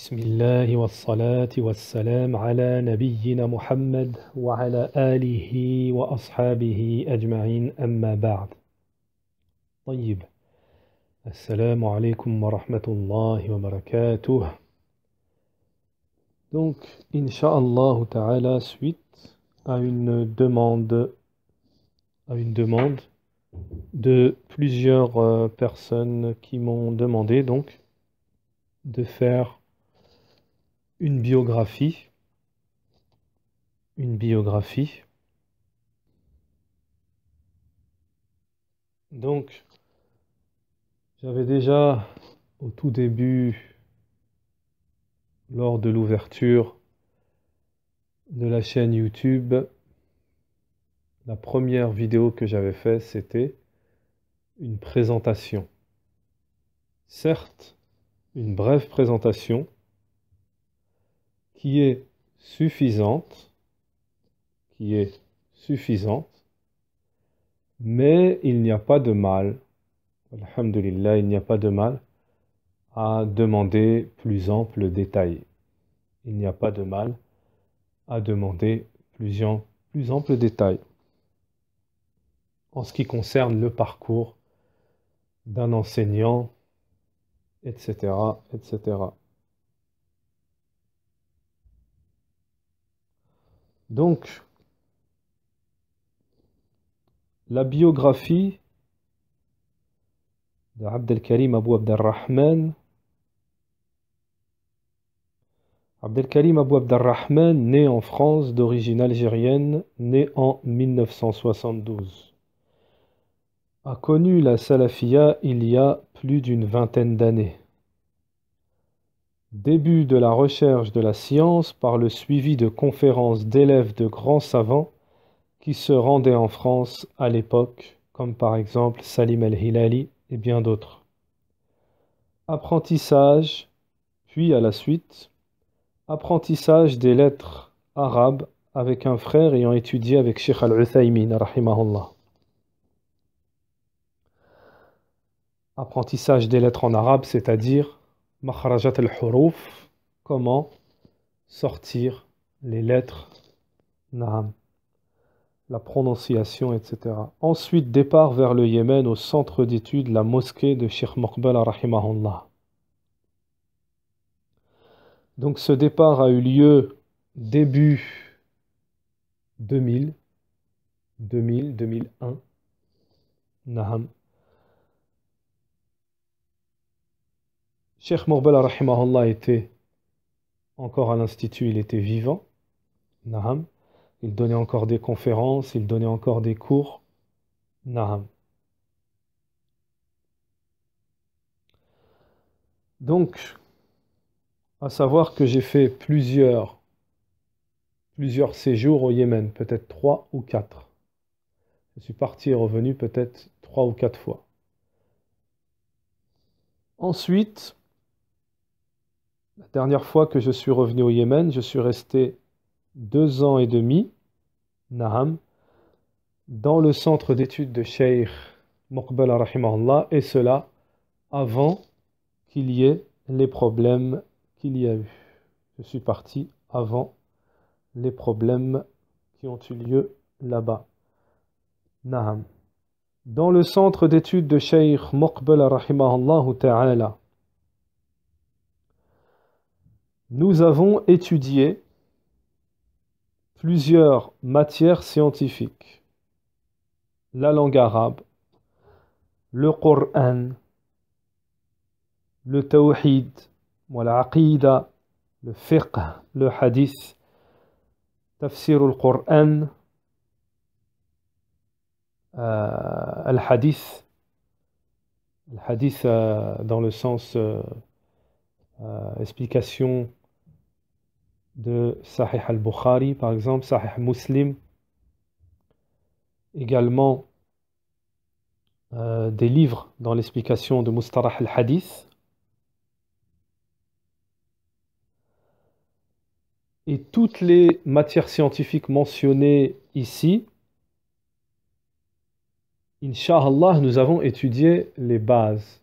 بسم الله والصلاة والسلام على نبينا محمد وعلى آله وأصحابه أجمعين أما بعد طيب السلام عليكم ورحمة الله وبركاته Donc, Inch'Allah Ta'ala, suite à une demande, à une demande de plusieurs personnes qui m'ont demandé donc de faire une biographie, une biographie. Donc, j'avais déjà au tout début, lors de l'ouverture de la chaîne YouTube, la première vidéo que j'avais faite, c'était une présentation. Certes, une brève présentation, qui est suffisante, qui est suffisante, mais il n'y a pas de mal, alhamdulillah, il n'y a pas de mal à demander plus ample détail. Il n'y a pas de mal à demander plus, plus ample détail en ce qui concerne le parcours d'un enseignant, etc., etc. Donc, la biographie d'Abdelkarim Abou Abdelrahman. Abdelkarim Abou né en France d'origine algérienne, né en 1972, a connu la salafia il y a plus d'une vingtaine d'années. Début de la recherche de la science par le suivi de conférences d'élèves de grands savants qui se rendaient en France à l'époque, comme par exemple Salim el-Hilali et bien d'autres. Apprentissage, puis à la suite, apprentissage des lettres arabes avec un frère ayant étudié avec Sheikh al-Uthaymin, rahimahullah. Apprentissage des lettres en arabe, c'est-à-dire Maharajat al-Huruf, comment sortir les lettres la prononciation, etc. Ensuite, départ vers le Yémen au centre d'études, la mosquée de Sheikh Mokbel, rahimahullah. Donc ce départ a eu lieu début 2000, 2000, 2001. Naham. Cheikh Morbala Rahimahullah était encore à l'Institut, il était vivant. Naham. Il donnait encore des conférences, il donnait encore des cours. Naham. Donc, à savoir que j'ai fait plusieurs, plusieurs séjours au Yémen, peut-être trois ou quatre. Je suis parti et revenu peut-être trois ou quatre fois. Ensuite, la dernière fois que je suis revenu au Yémen, je suis resté deux ans et demi, Naham, dans le centre d'études de Sheikh Muqbala Rahimahullah, et cela avant qu'il y ait les problèmes qu'il y a eu. Je suis parti avant les problèmes qui ont eu lieu là-bas. Naham. Dans le centre d'études de Sheikh mokbel Rahimahullah Ta'ala, nous avons étudié plusieurs matières scientifiques, la langue arabe, le Coran, le Tawhid, le Fiqh, le Hadith, Tafsir quran euh, al-Hadith, al-Hadith euh, dans le sens euh, euh, explication de Sahih al-Bukhari, par exemple, Sahih Muslim, également euh, des livres dans l'explication de Mustarah al-Hadith. Et toutes les matières scientifiques mentionnées ici, Inch'Allah, nous avons étudié les bases.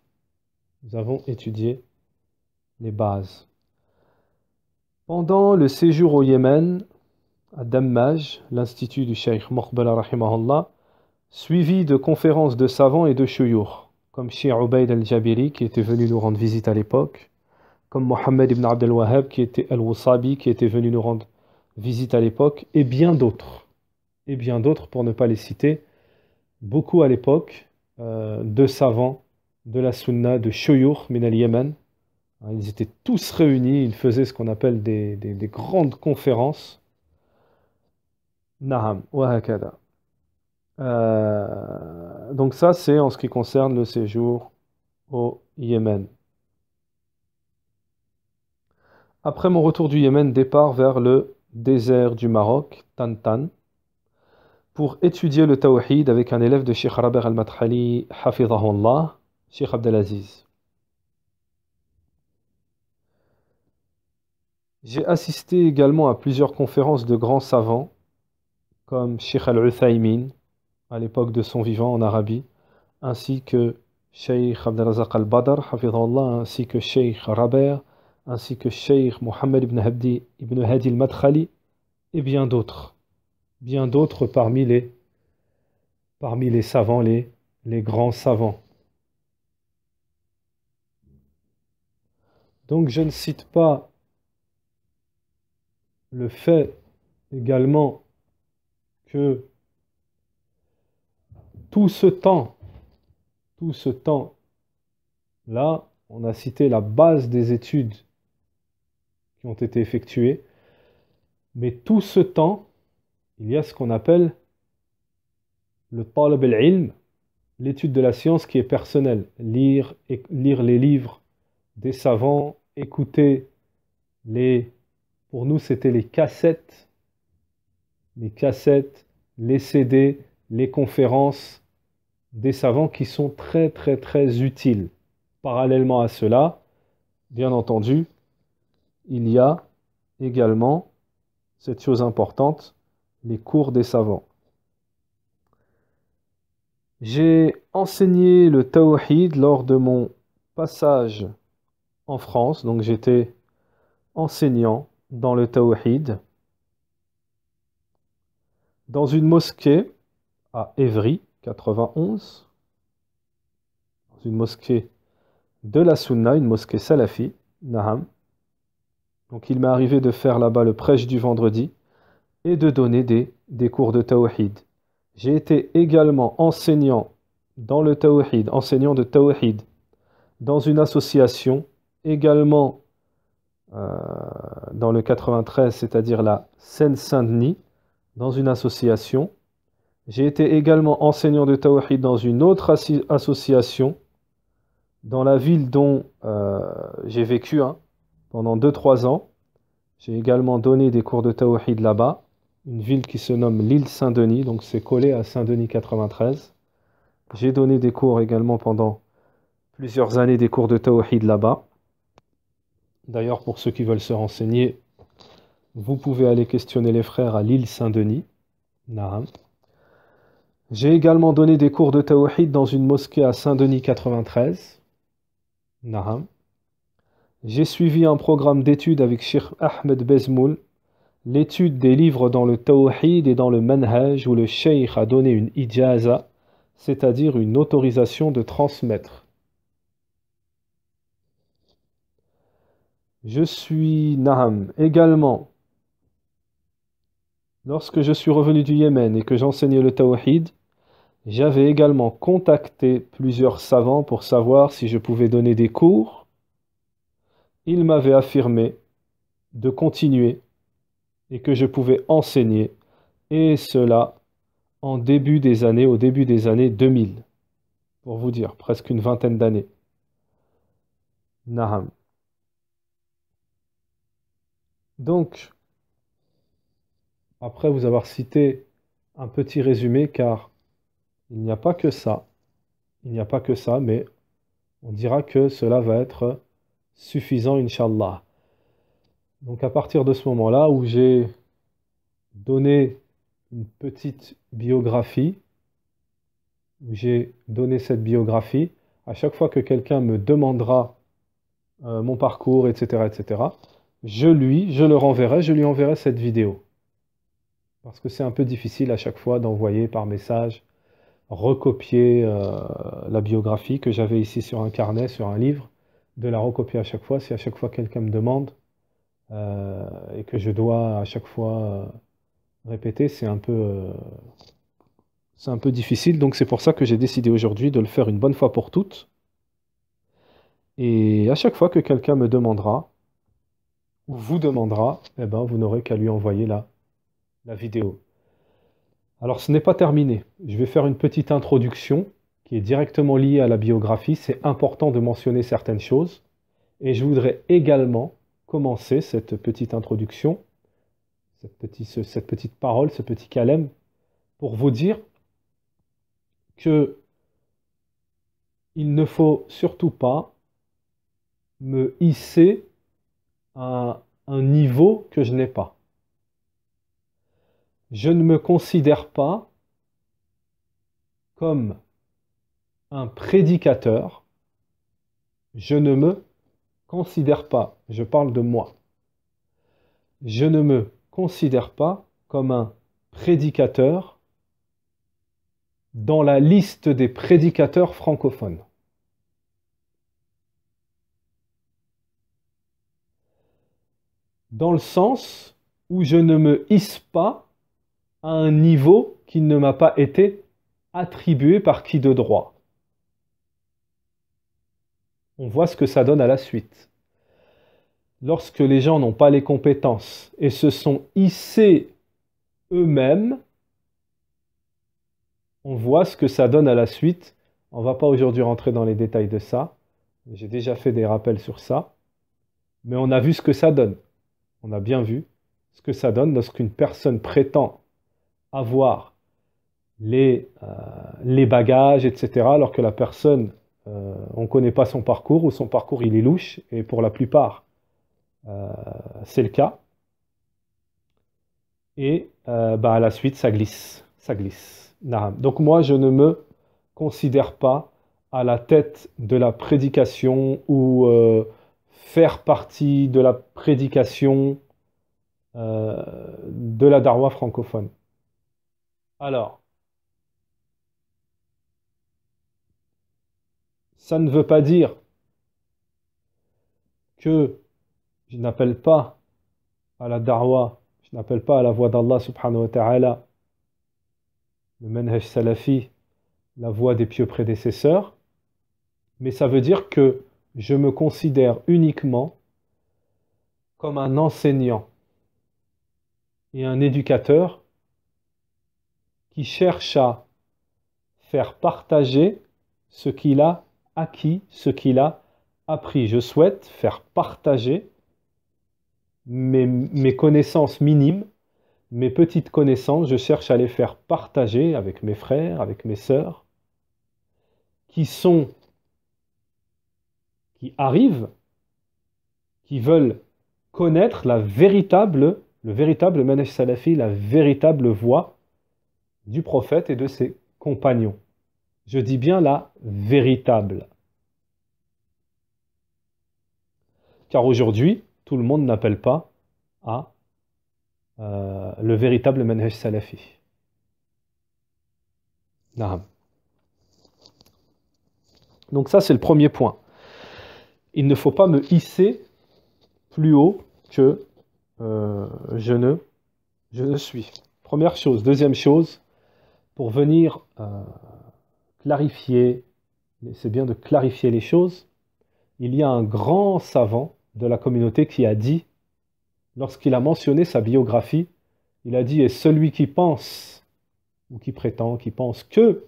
Nous avons étudié les bases. Pendant le séjour au Yémen, à Dammaj, l'institut du Cheikh Mokhbala suivi de conférences de savants et de chouyours, comme Sheikh Ubaid al-Jabiri qui était venu nous rendre visite à l'époque, comme Mohammed ibn Abdel Wahhab qui était al wusabi qui était venu nous rendre visite à l'époque, et bien d'autres, et bien d'autres pour ne pas les citer, beaucoup à l'époque, euh, de savants de la sunna de Shoyur min al-Yémen, Hein, ils étaient tous réunis, ils faisaient ce qu'on appelle des, grandes conférences. Naham, wahakada. Euh, donc ça, c'est en ce qui concerne le séjour au Yémen. Après mon retour du Yémen, départ vers le désert du Maroc, Tantan, pour étudier le Tawhid avec un élève de Sheikh Raber al-Madhali, Hafidahullah, Sheikh Abdelaziz. J'ai assisté également à plusieurs conférences de grands savants, comme Sheikh al-Uthaymin, à l'époque de son vivant en Arabie, ainsi que Sheikh Abdelazak al-Badr, ainsi que Sheikh Raber, ainsi que Sheikh Mohammed ibn Habdi ibn madkhali et bien d'autres. Bien d'autres parmi les, parmi les savants, les, les grands savants. Donc je ne cite pas le fait également que tout ce temps, tout ce temps, là, on a cité la base des études qui ont été effectuées, mais tout ce temps, il y a ce qu'on appelle le talab ilm l'étude de la science qui est personnelle, lire, lire les livres des savants, écouter les pour nous, c'était les cassettes, les cassettes, les CD, les conférences des savants qui sont très très très utiles. Parallèlement à cela, bien entendu, il y a également cette chose importante, les cours des savants. J'ai enseigné le tawhid lors de mon passage en France, donc j'étais enseignant dans le Tawhid, dans une mosquée à Evry, 91, dans une mosquée de la Sunna, une mosquée salafi, Naham. Donc il m'est arrivé de faire là-bas le prêche du vendredi et de donner des, des cours de Tawhid. J'ai été également enseignant dans le Tawhid, enseignant de Tawhid, dans une association également euh, dans le 93, c'est-à-dire la Seine-Saint-Denis, dans une association. J'ai été également enseignant de Tawhid dans une autre association, dans la ville dont euh, j'ai vécu hein, pendant 2-3 ans. J'ai également donné des cours de Tawhid là-bas, une ville qui se nomme l'île Saint-Denis, donc c'est collé à Saint-Denis 93. J'ai donné des cours également pendant plusieurs années des cours de Tawhid là-bas. D'ailleurs, pour ceux qui veulent se renseigner, vous pouvez aller questionner les frères à l'île Saint-Denis. J'ai également donné des cours de tawhid dans une mosquée à Saint-Denis 93. J'ai suivi un programme d'études avec Sheikh Ahmed Bezmoul, l'étude des livres dans le tawhid et dans le manhaj où le sheikh a donné une ijaza, c'est-à-dire une autorisation de transmettre. Je suis Naham également. Lorsque je suis revenu du Yémen et que j'enseignais le Tawhid, j'avais également contacté plusieurs savants pour savoir si je pouvais donner des cours. Ils m'avaient affirmé de continuer et que je pouvais enseigner, et cela en début des années, au début des années 2000, pour vous dire, presque une vingtaine d'années. Naham. Donc, après vous avoir cité un petit résumé, car il n'y a pas que ça, il n'y a pas que ça, mais on dira que cela va être suffisant, inshallah. Donc à partir de ce moment-là où j'ai donné une petite biographie, où j'ai donné cette biographie, à chaque fois que quelqu'un me demandera euh, mon parcours, etc., etc., je lui, je le renverrai, je lui enverrai cette vidéo. Parce que c'est un peu difficile à chaque fois d'envoyer par message, recopier euh, la biographie que j'avais ici sur un carnet, sur un livre, de la recopier à chaque fois. Si à chaque fois quelqu'un me demande euh, et que je dois à chaque fois euh, répéter, c'est un peu... c'est un peu difficile, donc c'est pour ça que j'ai décidé aujourd'hui de le faire une bonne fois pour toutes. Et à chaque fois que quelqu'un me demandera, vous demandera, eh ben, vous n'aurez qu'à lui envoyer la, la vidéo. Alors ce n'est pas terminé. Je vais faire une petite introduction qui est directement liée à la biographie. C'est important de mentionner certaines choses. Et je voudrais également commencer cette petite introduction, cette, petite, cette petite parole, ce petit calème, pour vous dire que il ne faut surtout pas me hisser un niveau que je n'ai pas. Je ne me considère pas comme un prédicateur. Je ne me considère pas, je parle de moi. Je ne me considère pas comme un prédicateur dans la liste des prédicateurs francophones. dans le sens où je ne me hisse pas à un niveau qui ne m'a pas été attribué par qui de droit. On voit ce que ça donne à la suite. Lorsque les gens n'ont pas les compétences et se sont hissés eux-mêmes, on voit ce que ça donne à la suite. On ne va pas aujourd'hui rentrer dans les détails de ça. J'ai déjà fait des rappels sur ça. Mais on a vu ce que ça donne on a bien vu ce que ça donne lorsqu'une personne prétend avoir les, euh, les, bagages, etc., alors que la personne, euh, on ne connaît pas son parcours ou son parcours il est louche, et pour la plupart, euh, c'est le cas. Et bah, à la suite, ça glisse, ça glisse. Donc moi, je ne me considère pas à la tête de la prédication ou faire partie de la prédication euh, de la darwa francophone. Alors, ça ne veut pas dire que je n'appelle pas à la darwa, je n'appelle pas à la voix d'Allah subhanahu wa ta'ala, le manhaj salafi, la voix des pieux prédécesseurs, mais ça veut dire que je me considère uniquement comme un enseignant et un éducateur qui cherche à faire partager ce qu'il a acquis, ce qu'il a appris. Je souhaite faire partager mes, connaissances minimes, mes petites connaissances, je cherche à les faire partager avec mes frères, avec mes sœurs, qui sont qui arrivent, qui veulent connaître la véritable, le véritable manège salafi, la véritable voix du prophète et de ses compagnons. Je dis bien la véritable. Car aujourd'hui, tout le monde n'appelle pas à euh, le véritable manège salafi. N'aham. Donc ça, c'est le premier point il ne faut pas me hisser plus haut que euh, je, ne, je suis. Première chose. Deuxième chose, pour venir euh, clarifier, c'est bien de clarifier les choses, il y a un grand savant de la communauté qui a dit, lorsqu'il a mentionné sa biographie, il a dit, et celui qui pense, ou qui prétend, qui pense que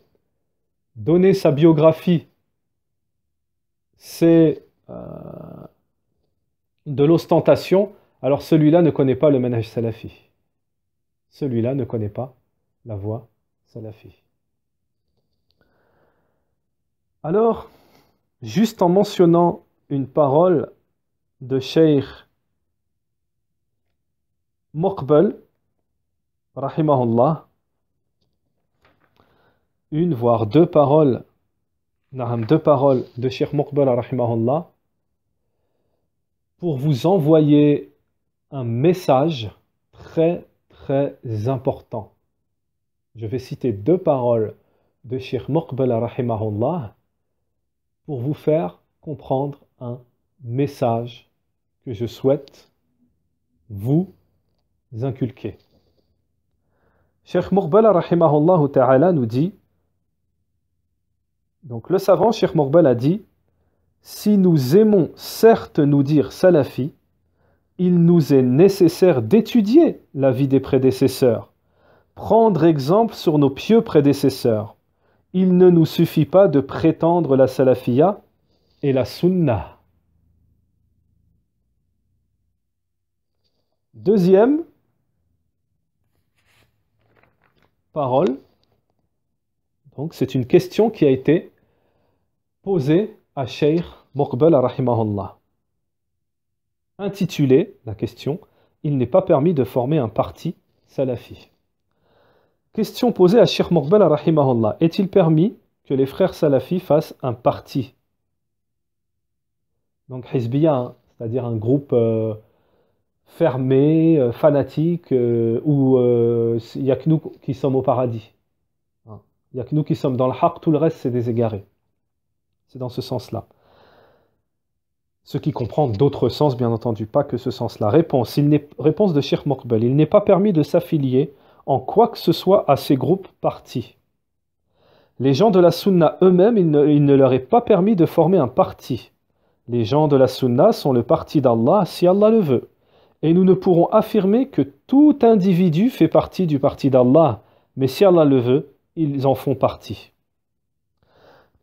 donner sa biographie, c'est euh, de l'ostentation, alors celui-là ne connaît pas le manhaj salafi. Celui-là ne connaît pas la voie salafi. Alors, juste en mentionnant une parole de Sheikh Muqbal, rahimahullah, une voire deux paroles, deux paroles de Sheikh Muqbal, rahimahullah, pour vous envoyer un message très très important. Je vais citer deux paroles de Sheikh Muqbala pour vous faire comprendre un message que je souhaite vous inculquer. Cheikh Murbala nous dit donc le savant Cheikh a dit si nous aimons certes nous dire salafi, il nous est nécessaire d'étudier la vie des prédécesseurs, prendre exemple sur nos pieux prédécesseurs. Il ne nous suffit pas de prétendre la salafia et la sunna. Deuxième parole. Donc c'est une question qui a été posée à Sheikh Mokbel rahimahullah. Intitulé la question Il n'est pas permis de former un parti salafi. Question posée à Sheikh Mokbel rahimahullah Est-il permis que les frères salafis fassent un parti Donc Hizbiya, hein, c'est-à-dire un groupe euh, fermé, euh, fanatique, euh, où il n'y a que nous qui sommes au paradis. Hein, il n'y a que nous qui sommes dans le haq, tout le reste c'est des égarés. C'est dans ce sens-là. Ce qui comprend d'autres sens, bien entendu, pas que ce sens-là. Réponse, il réponse de Sheikh Mokbel. Il n'est pas permis de s'affilier en quoi que ce soit à ces groupes partis. Les gens de la Sunna eux-mêmes, il, ne, leur est pas permis de former un parti. Les gens de la Sunna sont le parti d'Allah si Allah le veut. Et nous ne pourrons affirmer que tout individu fait partie du parti d'Allah, mais si Allah le veut, ils en font partie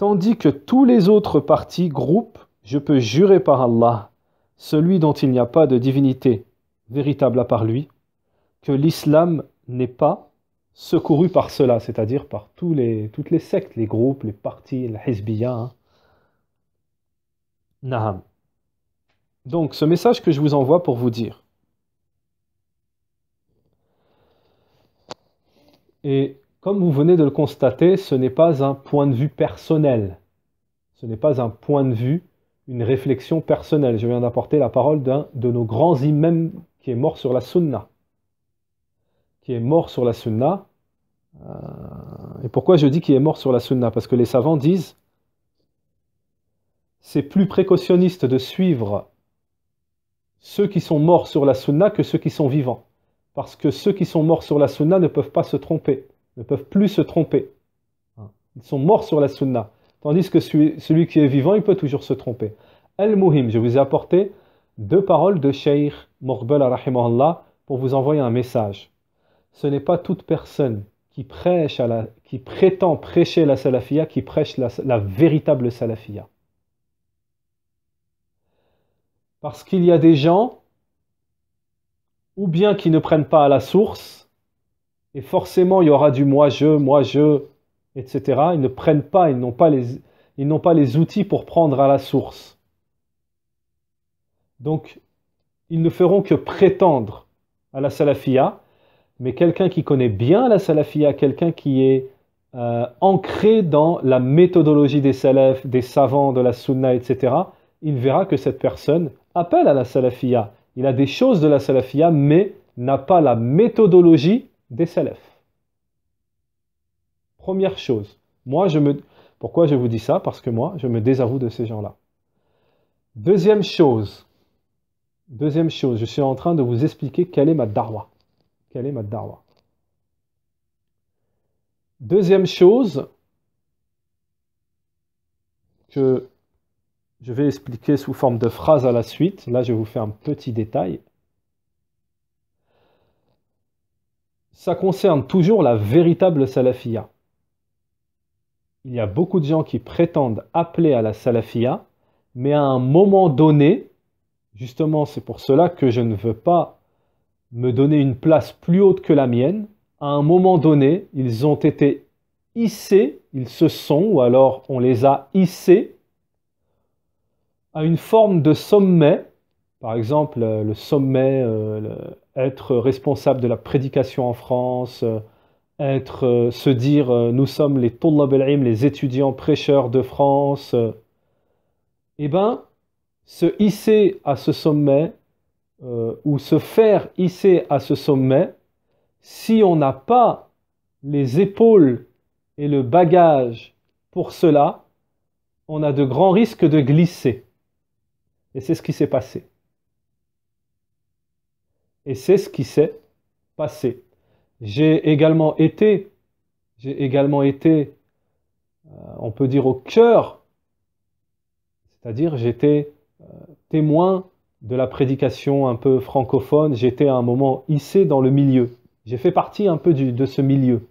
tandis que tous les autres partis, groupes, je peux jurer par Allah, celui dont il n'y a pas de divinité véritable à part lui, que l'islam n'est pas secouru par cela, c'est-à-dire par tous les, toutes les sectes, les groupes, les partis, la Hezbiyya. Naham. Donc ce message que je vous envoie pour vous dire, et comme vous venez de le constater, ce n'est pas un point de vue personnel. Ce n'est pas un point de vue, une réflexion personnelle. Je viens d'apporter la parole d'un de nos grands imams qui est mort sur la sunna. Qui est mort sur la sunna. Euh, et pourquoi je dis qu'il est mort sur la sunna Parce que les savants disent c'est plus précautionniste de suivre ceux qui sont morts sur la sunna que ceux qui sont vivants. Parce que ceux qui sont morts sur la sunna ne peuvent pas se tromper ne peuvent plus se tromper. Hein. Ils sont morts sur la sunna. Tandis que celui qui est vivant, il peut toujours se tromper. Al-Muhim, je vous ai apporté deux paroles de Sheikh Morbel Allah pour vous envoyer un message. Ce n'est pas toute personne qui, prêche à la, qui prétend prêcher la salafia qui prêche la, la véritable salafia. Parce qu'il y a des gens, ou bien qui ne prennent pas à la source, et forcément, il y aura du moi-je, moi-je, etc. Ils ne prennent pas, ils n'ont pas, les, ils n'ont pas les outils pour prendre à la source. Donc, ils ne feront que prétendre à la salafia, mais quelqu'un qui connaît bien la salafia, quelqu'un qui est euh, ancré dans la méthodologie des salafs, des savants, de la sunna, etc., il verra que cette personne appelle à la salafia. Il a des choses de la salafia, mais n'a pas la méthodologie des salafs. Première chose, moi je me... Pourquoi je vous dis ça Parce que moi, je me désavoue de ces gens-là. Deuxième chose, deuxième chose, je suis en train de vous expliquer quelle est ma darwa. Quelle est ma darwa. Deuxième chose que je vais expliquer sous forme de phrase à la suite. Là, je vous fais un petit détail. ça concerne toujours la véritable salafia. Il y a beaucoup de gens qui prétendent appeler à la salafia, mais à un moment donné, justement c'est pour cela que je ne veux pas me donner une place plus haute que la mienne, à un moment donné, ils ont été hissés, ils se sont, ou alors on les a hissés, à une forme de sommet, par exemple euh, le sommet, euh, être responsable de la prédication en France, euh, être, euh, se dire euh, nous sommes les nobel al les étudiants prêcheurs de France, et eh bien, se hisser à ce sommet, ou se faire hisser à ce sommet, si on n'a pas les épaules et le bagage pour cela, on a de grands risques de glisser. Et c'est ce qui s'est passé. Et c'est ce qui s'est passé. J'ai également été, j'ai également été, euh, on peut dire au cœur, c'est-à-dire j'étais euh, témoin de la prédication un peu francophone, j'étais à un moment hissé dans le milieu. J'ai fait partie un peu de ce milieu.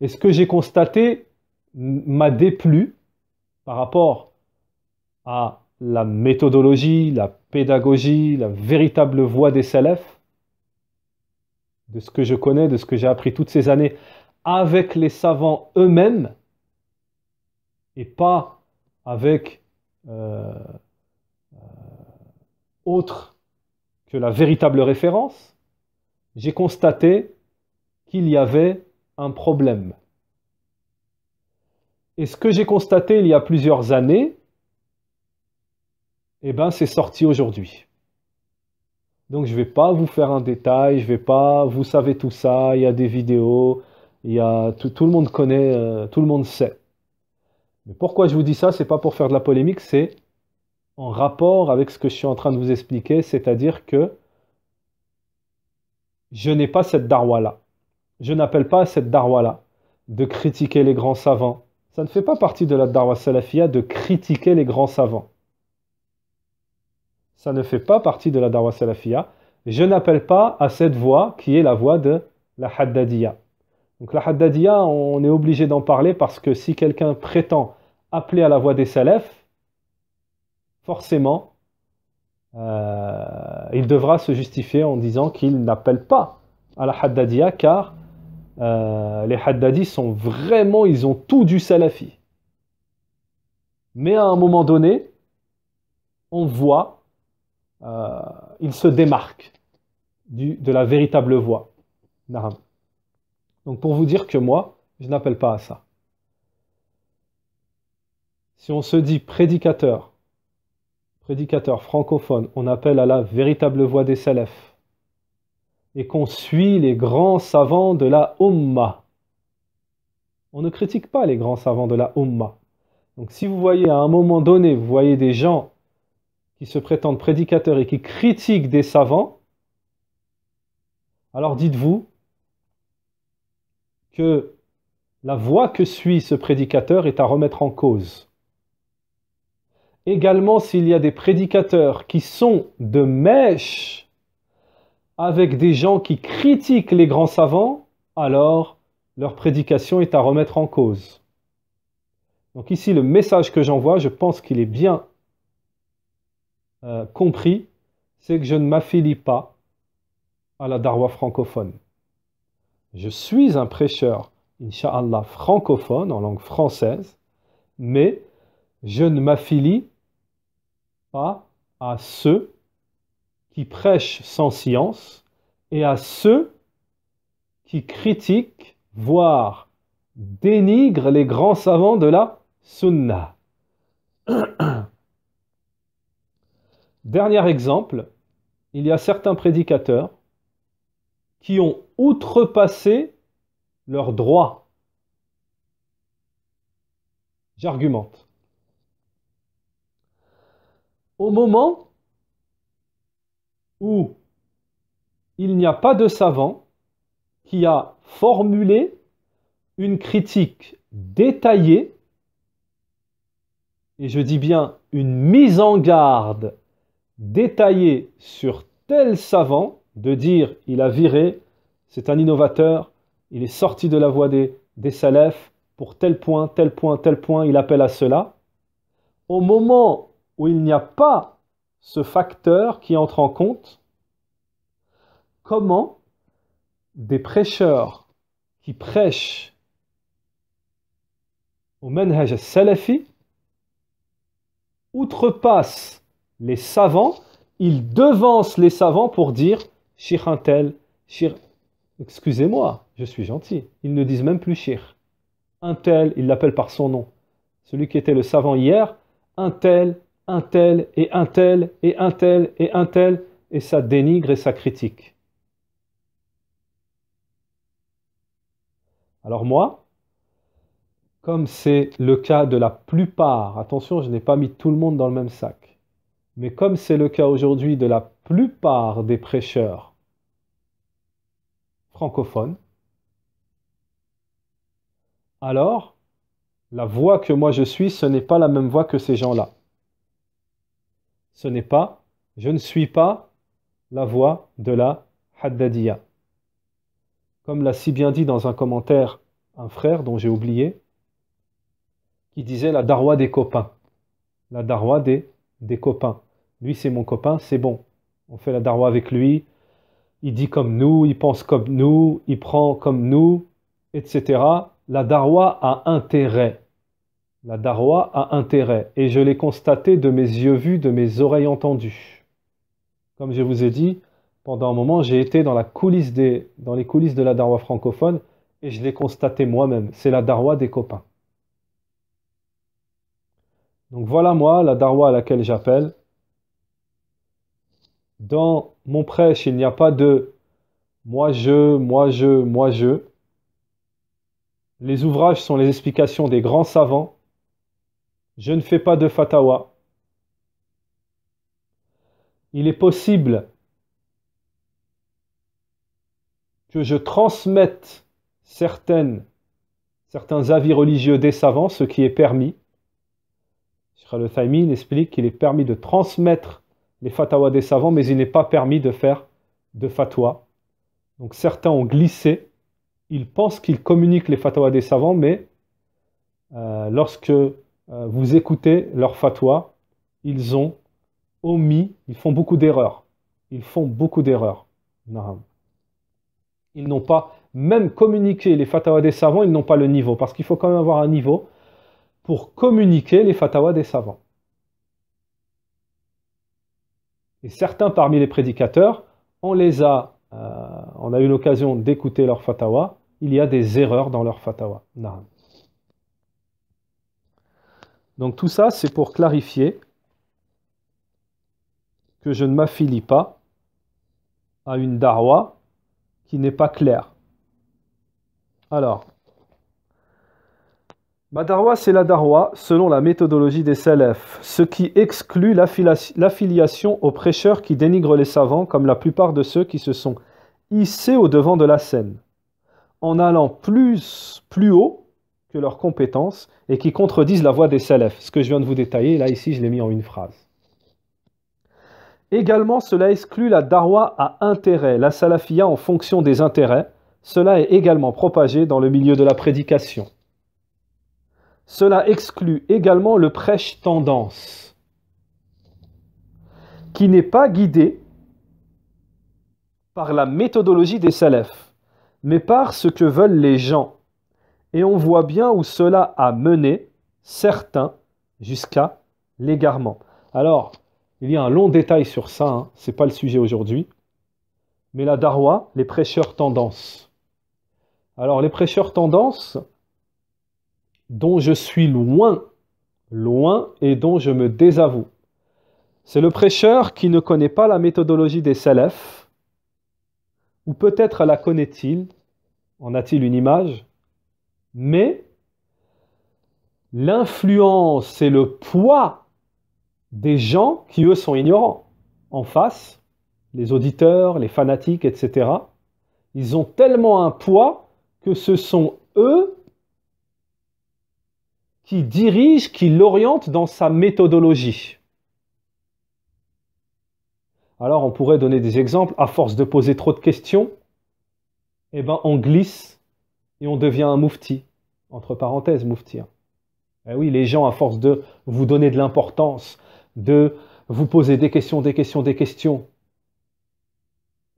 Et ce que j'ai constaté m'a déplu par rapport à la méthodologie, la pédagogie, la véritable voix des salafs, de ce que je connais, de ce que j'ai appris toutes ces années, avec les savants eux-mêmes, et pas avec euh, euh, autre que la véritable référence, j'ai constaté qu'il y avait un problème. Et ce que j'ai constaté il y a plusieurs années, eh ben, c'est sorti aujourd'hui. Donc je ne vais pas vous faire un détail, je vais pas, vous savez tout ça, il y a des vidéos, il y a, tout, le monde connaît, euh, tout le monde sait. Mais pourquoi je vous dis ça, c'est pas pour faire de la polémique, c'est en rapport avec ce que je suis en train de vous expliquer, c'est-à-dire que je n'ai pas cette darwa-là. Je n'appelle pas cette darwa-là de critiquer les grands savants. Ça ne fait pas partie de la darwa salafia de critiquer les grands savants ça ne fait pas partie de la Dawa Salafia. Je n'appelle pas à cette voix qui est la voix de la Haddadiya. Donc la Haddadiya, on est obligé d'en parler parce que si quelqu'un prétend appeler à la voix des Salafs, forcément, euh, il devra se justifier en disant qu'il n'appelle pas à la Haddadiya car euh, les Haddadis sont vraiment, ils ont tout du Salafi. Mais à un moment donné, on voit euh, il se démarque de la véritable voie. Donc pour vous dire que moi, je n'appelle pas à ça. Si on se dit prédicateur, prédicateur francophone, on appelle à la véritable voie des salafs et qu'on suit les grands savants de la Ummah. On ne critique pas les grands savants de la Ummah. Donc si vous voyez à un moment donné, vous voyez des gens qui se prétendent prédicateurs et qui critiquent des savants, alors dites-vous que la voie que suit ce prédicateur est à remettre en cause. Également, s'il y a des prédicateurs qui sont de mèche avec des gens qui critiquent les grands savants, alors leur prédication est à remettre en cause. Donc ici, le message que j'envoie, je pense qu'il est bien euh, compris, c'est que je ne m'affilie pas à la darwa francophone. Je suis un prêcheur, insha'allah francophone, en langue française, mais je ne m'affilie pas à ceux qui prêchent sans science et à ceux qui critiquent, voire dénigrent les grands savants de la sunna. Dernier exemple, il y a certains prédicateurs qui ont outrepassé leurs droits. J'argumente. Au moment où il n'y a pas de savant qui a formulé une critique détaillée, et je dis bien une mise en garde détaillé sur tel savant, de dire il a viré, c'est un innovateur, il est sorti de la voie des, des pour tel point, tel point, tel point, il appelle à cela. Au moment où il n'y a pas ce facteur qui entre en compte, comment des prêcheurs qui prêchent au manhaj salafi outrepassent les savants, ils devancent les savants pour dire tel, shir. Excusez-moi, je suis gentil. Ils ne disent même plus Chir ».« Un tel, ils l'appellent par son nom. Celui qui était le savant hier, un tel, un tel, et un tel, et un tel, et un tel, et ça dénigre et ça critique. Alors moi, comme c'est le cas de la plupart, attention, je n'ai pas mis tout le monde dans le même sac, mais comme c'est le cas aujourd'hui de la plupart des prêcheurs francophones, alors la voix que moi je suis, ce n'est pas la même voix que ces gens-là. Ce n'est pas, je ne suis pas la voix de la haddadia Comme l'a si bien dit dans un commentaire un frère dont j'ai oublié, qui disait la darwa des copains. La darwa des, des copains. Lui, c'est mon copain, c'est bon. On fait la darwa avec lui. Il dit comme nous, il pense comme nous, il prend comme nous, etc. La darwa a intérêt. La darwa a intérêt. Et je l'ai constaté de mes yeux vus, de mes oreilles entendues. Comme je vous ai dit, pendant un moment, j'ai été dans, la coulisse des, dans les coulisses de la darwa francophone et je l'ai constaté moi-même. C'est la darwa des copains. Donc voilà moi la darwa à laquelle j'appelle dans mon prêche, il n'y a pas de moi je, moi je, moi je. Les ouvrages sont les explications des grands savants. Je ne fais pas de fatawa. Il est possible que je transmette certaines, certains avis religieux des savants, ce qui est permis. le al explique qu'il est permis de transmettre les fatwas des savants, mais il n'est pas permis de faire de fatwa. Donc certains ont glissé, ils pensent qu'ils communiquent les fatwas des savants, mais euh, lorsque euh, vous écoutez leurs fatwas, ils ont omis, ils font beaucoup d'erreurs. Ils font beaucoup d'erreurs. Ils n'ont pas, même communiqué les fatwas des savants, ils n'ont pas le niveau, parce qu'il faut quand même avoir un niveau pour communiquer les fatwas des savants. Et certains parmi les prédicateurs, on les a, euh, on a eu l'occasion d'écouter leur fatawa, il y a des erreurs dans leur fatawa. Donc tout ça, c'est pour clarifier que je ne m'affilie pas à une darwa qui n'est pas claire. Alors, Ma bah, darwa, c'est la darwa selon la méthodologie des salafs, ce qui exclut l'affiliation aux prêcheurs qui dénigrent les savants comme la plupart de ceux qui se sont hissés au devant de la scène, en allant plus, plus haut que leurs compétences et qui contredisent la voix des salafs. Ce que je viens de vous détailler, là ici je l'ai mis en une phrase. Également, cela exclut la darwa à intérêt, la salafia en fonction des intérêts. Cela est également propagé dans le milieu de la prédication. Cela exclut également le prêche tendance, qui n'est pas guidé par la méthodologie des salafs, mais par ce que veulent les gens. Et on voit bien où cela a mené certains jusqu'à l'égarement. Alors, il y a un long détail sur ça, hein. ce n'est pas le sujet aujourd'hui, mais la darwa, les prêcheurs tendance. Alors, les prêcheurs tendance, dont je suis loin, loin et dont je me désavoue. C'est le prêcheur qui ne connaît pas la méthodologie des salafs, ou peut-être la connaît-il, en a-t-il une image, mais l'influence et le poids des gens qui, eux, sont ignorants en face, les auditeurs, les fanatiques, etc., ils ont tellement un poids que ce sont eux qui dirige, qui l'oriente dans sa méthodologie. Alors on pourrait donner des exemples, à force de poser trop de questions, eh ben on glisse et on devient un moufti, entre parenthèses moufti. Hein. Eh oui, les gens, à force de vous donner de l'importance, de vous poser des questions, des questions, des questions,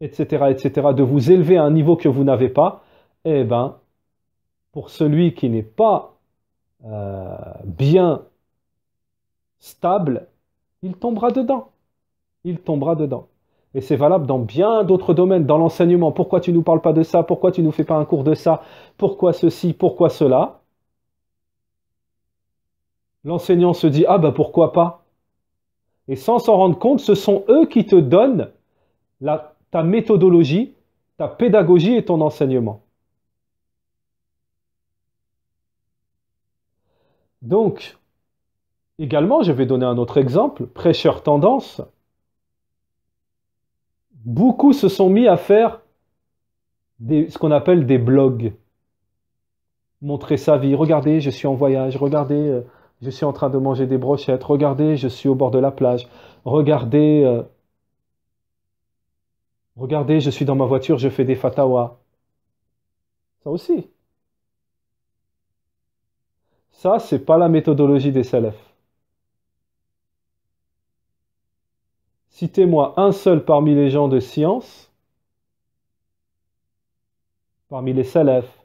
etc., etc., de vous élever à un niveau que vous n'avez pas, eh ben, pour celui qui n'est pas euh, bien stable, il tombera dedans. Il tombera dedans. Et c'est valable dans bien d'autres domaines, dans l'enseignement. Pourquoi tu ne nous parles pas de ça Pourquoi tu ne nous fais pas un cours de ça Pourquoi ceci Pourquoi cela L'enseignant se dit Ah ben pourquoi pas Et sans s'en rendre compte, ce sont eux qui te donnent ta méthodologie, ta pédagogie et ton enseignement. Donc, également, je vais donner un autre exemple, prêcheur tendance. Beaucoup se sont mis à faire ce qu'on appelle des blogs. Montrer sa vie. Regardez, je suis en voyage. Regardez, euh, je suis en train de manger des brochettes. Regardez, je suis au bord de la plage. Regardez, euh, regardez, je suis dans ma voiture, je fais des fatawas. Ça aussi, ça, ce n'est pas la méthodologie des salafs. Citez-moi un seul parmi les gens de science, parmi les salafs,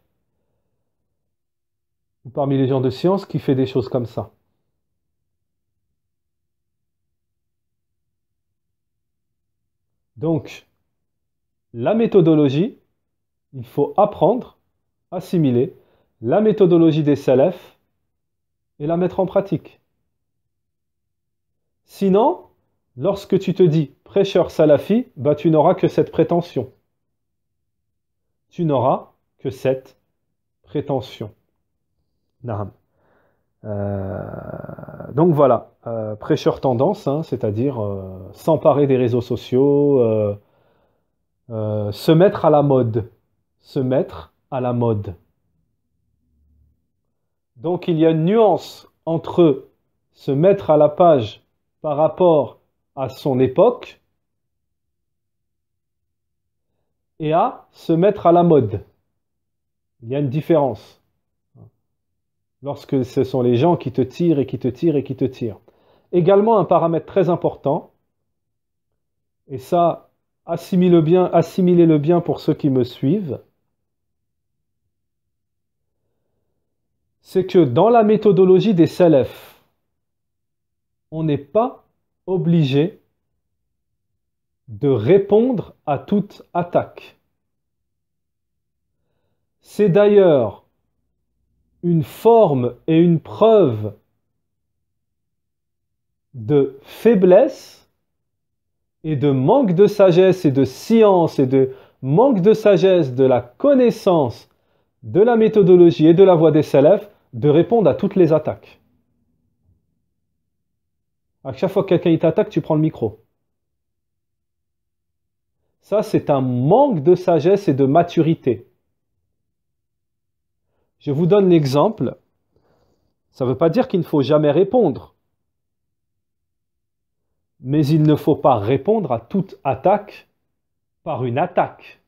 ou parmi les gens de science qui fait des choses comme ça. Donc, la méthodologie, il faut apprendre, assimiler la méthodologie des salafs et la mettre en pratique. Sinon, lorsque tu te dis prêcheur salafi, bah tu n'auras que cette prétention. Tu n'auras que cette prétention. Euh, donc voilà, euh, prêcheur tendance, hein, c'est-à-dire euh, s'emparer des réseaux sociaux, se mettre à la mode. Se mettre à la mode. Donc il y a une nuance entre se mettre à la page par rapport à son époque et à se mettre à la mode. Il y a une différence. Lorsque ce sont les gens qui te tirent et qui te tirent et qui te tirent. Également un paramètre très important, et ça, assimilez-le bien, assimilez -le bien pour ceux qui me suivent, c'est que dans la méthodologie des salafs, on n'est pas obligé de répondre à toute attaque. C'est d'ailleurs une forme et une preuve de faiblesse et de manque de sagesse et de science et de manque de sagesse de la connaissance de la méthodologie et de la voie des salafs de répondre à toutes les attaques. À chaque fois que quelqu'un t'attaque, tu prends le micro. Ça, c'est un manque de sagesse et de maturité. Je vous donne l'exemple. Ça ne veut pas dire qu'il ne faut jamais répondre. Mais il ne faut pas répondre à toute attaque par une attaque.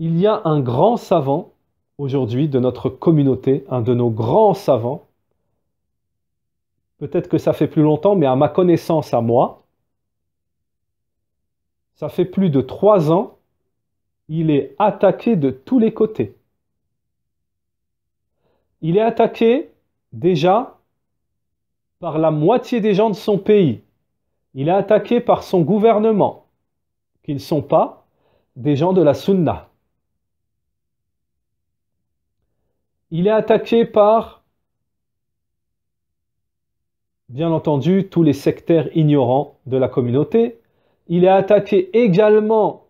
Il y a un grand savant aujourd'hui de notre communauté, un de nos grands savants. Peut-être que ça fait plus longtemps, mais à ma connaissance, à moi, ça fait plus de trois ans, il est attaqué de tous les côtés. Il est attaqué déjà par la moitié des gens de son pays. Il est attaqué par son gouvernement, qui ne sont pas des gens de la sunna. Il est attaqué par, bien entendu, tous les sectaires ignorants de la communauté. Il est attaqué également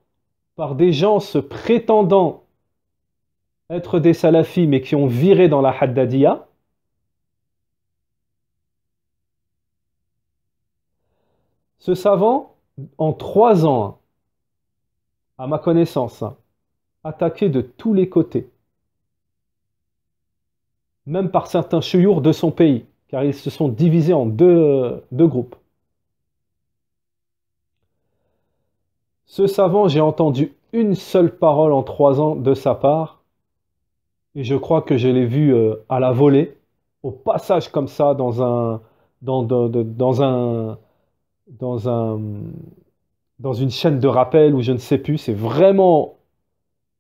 par des gens se prétendant être des salafis mais qui ont viré dans la haddadiyah. Ce savant, en trois ans, à ma connaissance, attaqué de tous les côtés, même par certains chouyours de son pays, car ils se sont divisés en euh, deux, groupes. Ce savant, j'ai entendu une seule parole en trois ans de sa part, et je crois que je l'ai vu euh, à la volée, au passage comme ça, dans un, dans, un, dans dans une chaîne de rappel ou je ne sais plus, c'est vraiment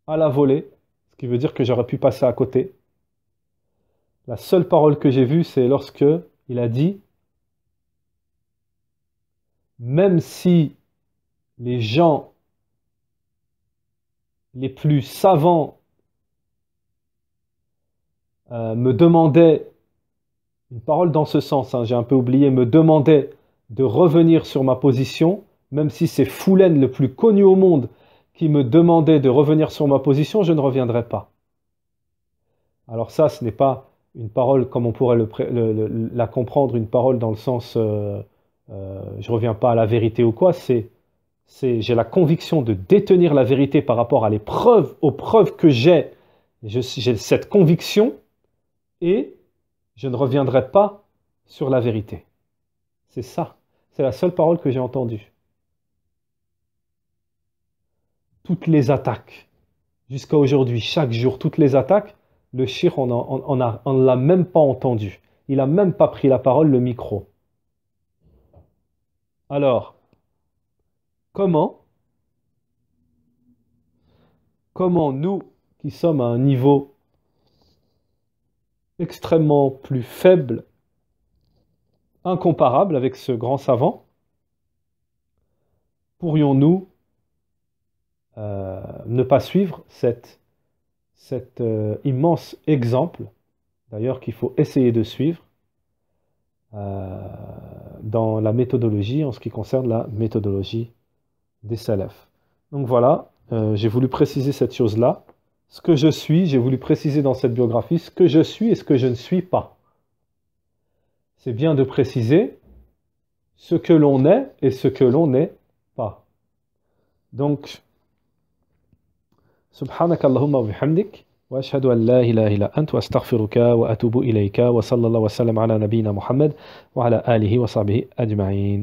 à la volée, ce qui veut dire que j'aurais pu passer à côté. La seule parole que j'ai vue, c'est lorsque il a dit Même si les gens les plus savants euh, me demandaient, une parole dans ce sens, hein, j'ai un peu oublié, me demandaient de revenir sur ma position, même si c'est Foulen le plus connu au monde qui me demandait de revenir sur ma position, je ne reviendrai pas. Alors ça, ce n'est pas une parole comme on pourrait le, la comprendre, une parole dans le sens euh, ne euh, je reviens pas à la vérité ou quoi, c'est j'ai la conviction de détenir la vérité par rapport à les aux preuves que j'ai. J'ai cette conviction et je ne reviendrai pas sur la vérité. C'est ça. C'est la seule parole que j'ai entendue. Toutes les attaques, jusqu'à aujourd'hui, chaque jour, toutes les attaques, le shir, on ne l'a même pas entendu. Il n'a même pas pris la parole, le micro. Alors, comment, comment nous, qui sommes à un niveau extrêmement plus faible, incomparable avec ce grand savant, pourrions-nous euh, ne pas suivre cette cet euh, immense exemple, d'ailleurs qu'il faut essayer de suivre euh, dans la méthodologie, en ce qui concerne la méthodologie des salafs. Donc voilà, euh, j'ai voulu préciser cette chose-là. Ce que je suis, j'ai voulu préciser dans cette biographie ce que je suis et ce que je ne suis pas. C'est bien de préciser ce que l'on est et ce que l'on n'est pas. Donc, سبحانك اللهم وبحمدك وأشهد أن لا إله إلا أنت وأستغفرك وأتوب إليك وصلى الله وسلم على نبينا محمد وعلى آله وصحبه أجمعين